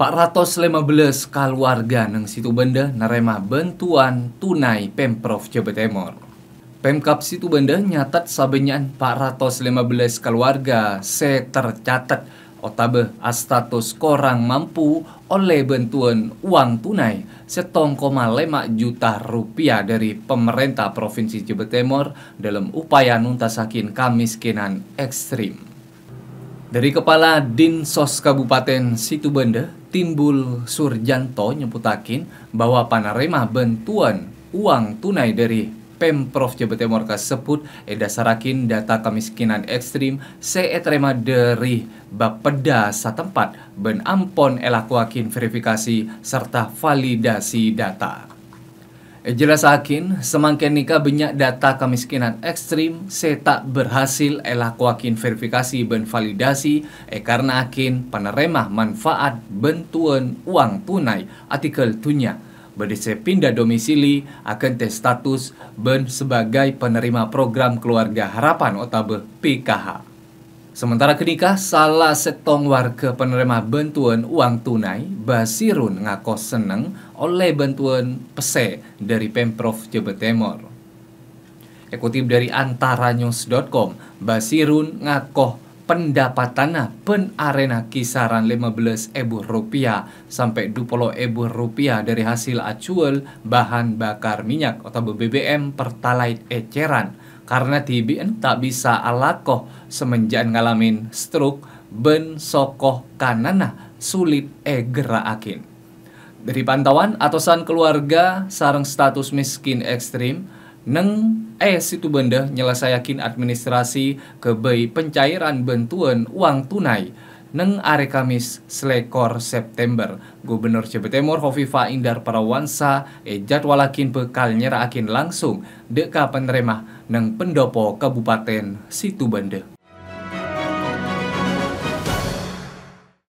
ratus lima warga keluarga situ benda narema bantuan tunai Pemprov Jawa Timur. Pemkap situ benda nyatat sabenyan 415 keluarga se tercatat otabe astatus korang mampu oleh bantuan uang tunai setongkoma lima juta rupiah dari pemerintah Provinsi Jawa Timur dalam upaya nuntasakin kemiskinan ekstrim. Dari Kepala Dinsos Kabupaten Situbondo, Timbul Surjanto nyeputakin bahwa panarema bantuan uang tunai dari Pemprov Jawa Timur tersebut edasarakin data kemiskinan ekstrim seetrema dari Bapeda setempat, ben ampon elakuakin verifikasi serta validasi data. Jelas Akin, semangkin nikah banyak data kemiskinan ekstrim, saya tak berhasil elah kuakin verifikasi dan validasi, eh karena akin penerima manfaat bentuan uang tunai artikel tunya. Berdese pindah domisili akan tes status ben sebagai penerima program keluarga harapan otabe PKH. Sementara ketika salah setong warga penerima bantuan uang tunai Basirun ngako seneng oleh bantuan pese dari Pemprov Jawa Timur. Ekutip dari antaranews.com, Basirun ngakoh pendapatannya pen arena kisaran 15 ebu rupiah sampai 20 ebu rupiah dari hasil acuel bahan bakar minyak atau BBM pertalite eceran karena tibi tak bisa alakoh semenjak ngalamin stroke ben sokoh kanana sulit egera akin. Dari pantauan atasan keluarga sarang status miskin ekstrim, neng eh situ benda nyelesayakin administrasi kebei pencairan bantuan uang tunai Neng are Kamis selekor September. Gubernur Jawa Timur Hovifa Indar Parawansa e jadwalakin bekal akin langsung deka penerima neng pendopo Kabupaten Situbanda.